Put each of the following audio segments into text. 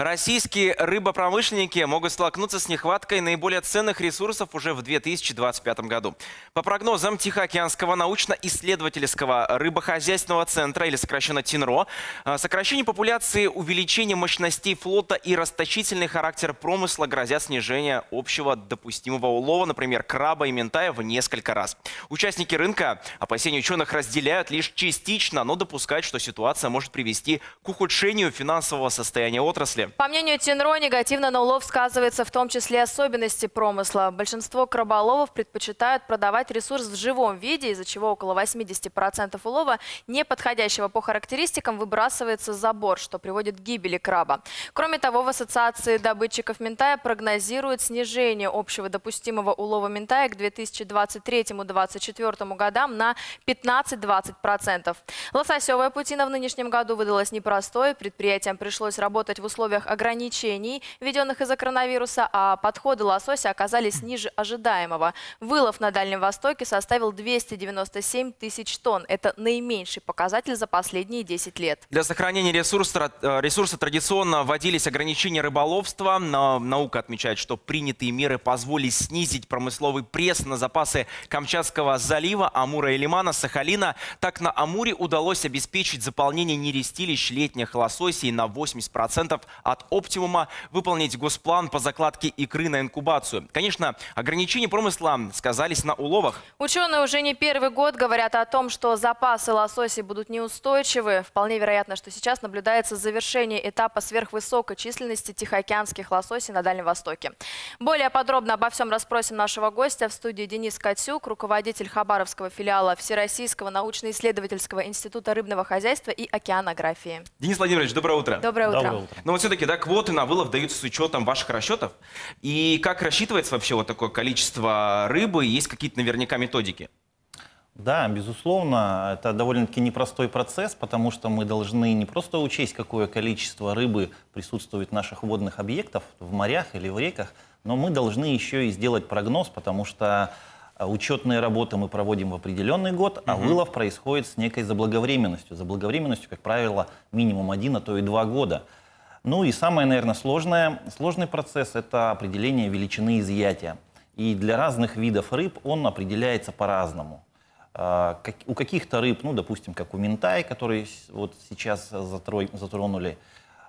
Российские рыбопромышленники могут столкнуться с нехваткой наиболее ценных ресурсов уже в 2025 году. По прогнозам Тихоокеанского научно-исследовательского рыбохозяйственного центра, или сокращенно ТИНРО, э, сокращение популяции, увеличение мощностей флота и расточительный характер промысла грозят снижение общего допустимого улова, например, краба и ментая, в несколько раз. Участники рынка опасения ученых разделяют лишь частично, но допускают, что ситуация может привести к ухудшению финансового состояния отрасли. По мнению Тинро, негативно на улов сказывается в том числе особенности промысла. Большинство краболовов предпочитают продавать ресурс в живом виде, из-за чего около 80% улова, не подходящего по характеристикам, выбрасывается за борт, что приводит к гибели краба. Кроме того, в Ассоциации добытчиков ментая прогнозируют снижение общего допустимого улова ментая к 2023-2024 годам на 15-20%. Лососевая путина в нынешнем году выдалась непростой. Предприятиям пришлось работать в условиях условиях ограничений, введенных из-за коронавируса, а подходы лосося оказались ниже ожидаемого. Вылов на Дальнем Востоке составил 297 тысяч тонн. Это наименьший показатель за последние 10 лет. Для сохранения ресурса, э, ресурса традиционно вводились ограничения рыболовства. Но э, наука отмечает, что принятые меры позволили снизить промысловый пресс на запасы Камчатского залива, Амура и Лимана, Сахалина. Так на Амуре удалось обеспечить заполнение нерестилищ летних лососей на 80%, а от оптимума выполнить госплан по закладке икры на инкубацию. Конечно, ограничения промысла сказались на уловах. Ученые уже не первый год говорят о том, что запасы лососей будут неустойчивы. Вполне вероятно, что сейчас наблюдается завершение этапа сверхвысокой численности тихоокеанских лососей на Дальнем Востоке. Более подробно обо всем расспросим нашего гостя в студии Денис Котюк, руководитель Хабаровского филиала Всероссийского научно-исследовательского института рыбного хозяйства и океанографии. Денис Владимирович, доброе утро. Доброе утро. Доброе утро. Но вот все-таки все-таки да, квоты на вылов даются с учетом ваших расчетов. И как рассчитывается вообще вот такое количество рыбы? Есть какие-то наверняка методики? Да, безусловно, это довольно-таки непростой процесс, потому что мы должны не просто учесть, какое количество рыбы присутствует в наших водных объектах, в морях или в реках, но мы должны еще и сделать прогноз, потому что э, учетные работы мы проводим в определенный год, а угу. вылов происходит с некой заблаговременностью. Заблаговременностью, как правило, минимум один, а то и два года. Ну и самое, наверное, сложное, сложный процесс – это определение величины изъятия. И для разных видов рыб он определяется по-разному. А, у каких-то рыб, ну, допустим, как у ментай, который вот сейчас затронули,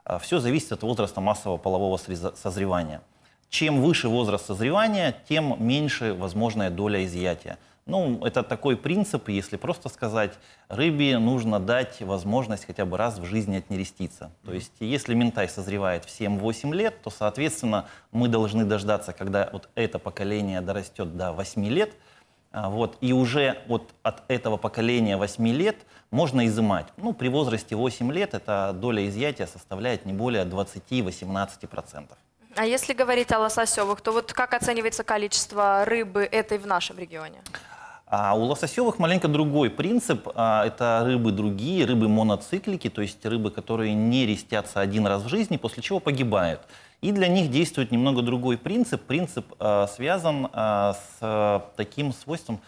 а, все зависит от возраста массового полового созревания. Чем выше возраст созревания, тем меньше возможная доля изъятия. Ну, это такой принцип, если просто сказать, рыбе нужно дать возможность хотя бы раз в жизни отнереститься. То есть, если ментай созревает в 7-8 лет, то, соответственно, мы должны дождаться, когда вот это поколение дорастет до 8 лет, а, вот, и уже вот от этого поколения 8 лет можно изымать. Ну, при возрасте 8 лет эта доля изъятия составляет не более 20-18%. А если говорить о лососевых, то вот как оценивается количество рыбы этой в нашем регионе? А у лососевых маленько другой принцип. А, это рыбы другие, рыбы моноциклики, то есть рыбы, которые не рестятся один раз в жизни, после чего погибают. И для них действует немного другой принцип. Принцип а, связан а, с таким свойством,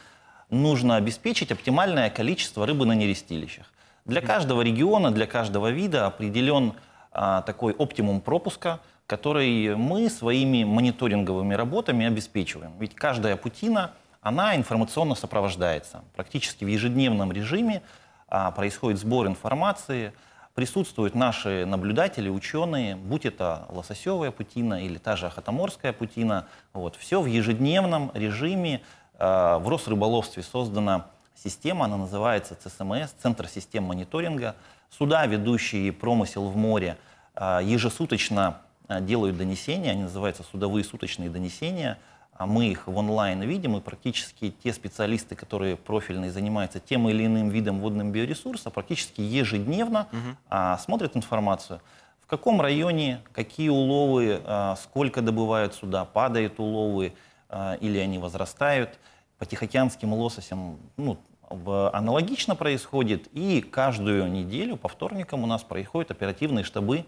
нужно обеспечить оптимальное количество рыбы на нерестилищах. Для каждого региона, для каждого вида определен такой оптимум пропуска, который мы своими мониторинговыми работами обеспечиваем. Ведь каждая путина – она информационно сопровождается. Практически в ежедневном режиме а, происходит сбор информации, присутствуют наши наблюдатели, ученые, будь это лососевая путина или та же ахатоморская путина. Вот, все в ежедневном режиме. А, в Росрыболовстве создана система, она называется ЦСМС, Центр систем мониторинга. Суда, ведущие промысел в море, а, ежесуточно делают донесения, они называются судовые суточные донесения – а мы их в онлайн видим, и практически те специалисты, которые профильные занимаются тем или иным видом водным биоресурса, практически ежедневно угу. а, смотрят информацию, в каком районе, какие уловы, а, сколько добывают сюда, падают уловы а, или они возрастают. По тихоокеанским лососям ну, аналогично происходит, и каждую неделю по вторникам у нас происходят оперативные штабы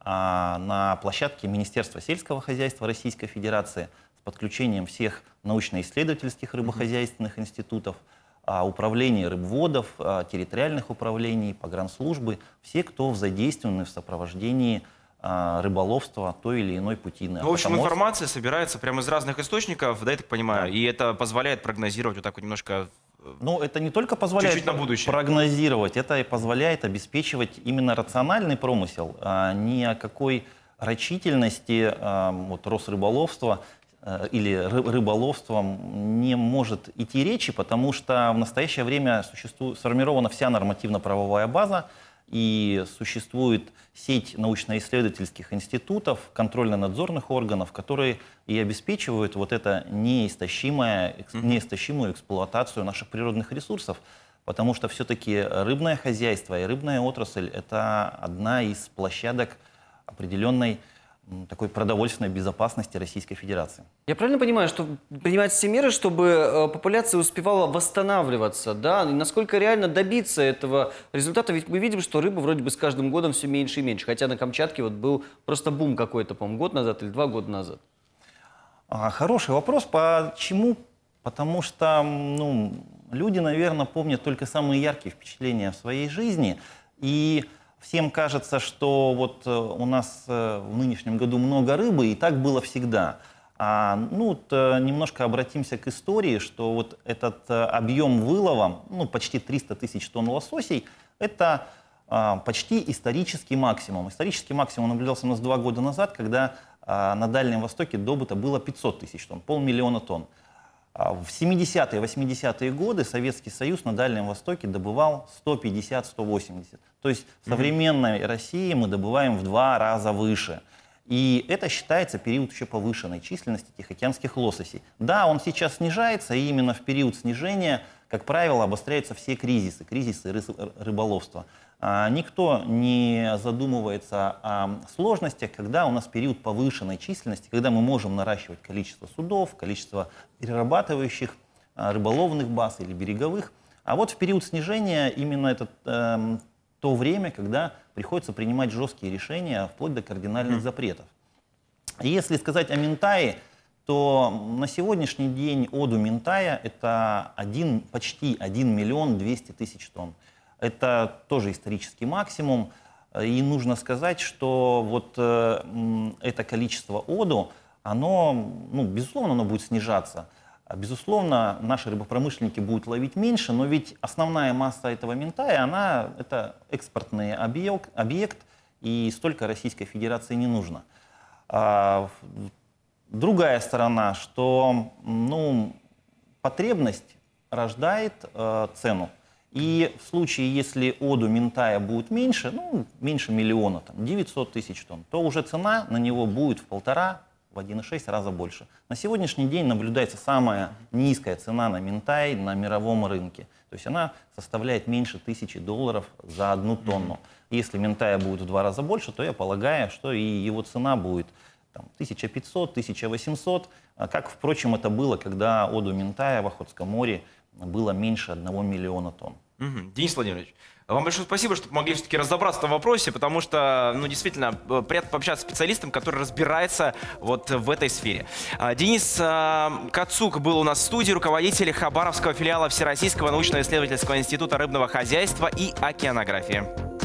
а, на площадке Министерства сельского хозяйства Российской Федерации – подключением всех научно-исследовательских рыбохозяйственных институтов, а, управлений рыбводов, а, территориальных управлений, погранслужбы, все, кто задействованы в сопровождении а, рыболовства той или иной пути. Ну, в общем, потому... информация собирается прямо из разных источников, да, я так понимаю, да. и это позволяет прогнозировать вот так вот немножко... Э, ну, это не только позволяет Чуть -чуть на будущее. прогнозировать, это и позволяет обеспечивать именно рациональный промысел, а ни о какой рачительности вот, Росрыболовства Э, или рыболовством не может идти речи, потому что в настоящее время существует, сформирована вся нормативно-правовая база, и существует сеть научно-исследовательских институтов, контрольно-надзорных органов, которые и обеспечивают вот это неистощимое, неистощимую эксплуатацию наших природных ресурсов. Потому что все-таки рыбное хозяйство и рыбная отрасль – это одна из площадок определенной такой продовольственной безопасности Российской Федерации. Я правильно понимаю, что принимаются все меры, чтобы э, популяция успевала восстанавливаться, да? И насколько реально добиться этого результата? Ведь мы видим, что рыба вроде бы с каждым годом все меньше и меньше. Хотя на Камчатке вот был просто бум какой-то, по-моему, год назад или два года назад. А, хороший вопрос. Почему? Потому что ну, люди, наверное, помнят только самые яркие впечатления в своей жизни. И всем кажется, что вот э, у нас э, в нынешнем году много рыбы, и так было всегда. А, ну, вот, э, немножко обратимся к истории, что вот этот объем вылова, ну, почти 300 тысяч тонн лососей, это а, почти исторический максимум. Исторический максимум наблюдался у нас два года назад, когда а, на Дальнем Востоке добыто было 500 тысяч тонн, полмиллиона тонн. А в 70-е, 80-е годы Советский Союз на Дальнем Востоке добывал 150-180. То есть в современной России мы добываем в два раза выше. И это считается период еще повышенной численности тихоокеанских лососей. Да, он сейчас снижается, и именно в период снижения – как правило, обостряются все кризисы, кризисы рыболовства. А, никто не задумывается о сложностях, когда у нас период повышенной численности, когда мы можем наращивать количество судов, количество перерабатывающих а, рыболовных баз или береговых. А вот в период снижения именно этот э, то время, когда приходится принимать жесткие решения, вплоть до кардинальных mm. запретов. если сказать о Ментае, то на сегодняшний день оду Ментая это один, почти 1 миллион 200 тысяч тонн. Это тоже исторический максимум. И нужно сказать, что вот э, это количество оду, оно, ну, безусловно, оно будет снижаться. Безусловно, наши рыбопромышленники будут ловить меньше, но ведь основная масса этого ментая, она это экспортный объект, объект и столько Российской Федерации не нужно. А другая сторона, что ну, потребность рождает э, цену. И в случае, если оду Ментая будет меньше, ну, меньше миллиона, там, 900 тысяч тонн, то уже цена на него будет в полтора, в 1,6 раза больше. На сегодняшний день наблюдается самая низкая цена на Ментай на мировом рынке. То есть она составляет меньше тысячи долларов за одну тонну. Если Ментая будет в два раза больше, то я полагаю, что и его цена будет там, 1500, 1800, а, как, впрочем, это было, когда оду Ментая в Охотском море было меньше 1 миллиона тонн. Угу. Денис Владимирович, вам большое спасибо, что помогли все-таки разобраться в этом вопросе, потому что, ну, действительно, э, приятно пообщаться с специалистом, который разбирается вот в этой сфере. А, Денис а, Кацук был у нас в студии, руководитель Хабаровского филиала Всероссийского научно-исследовательского института рыбного хозяйства и океанографии.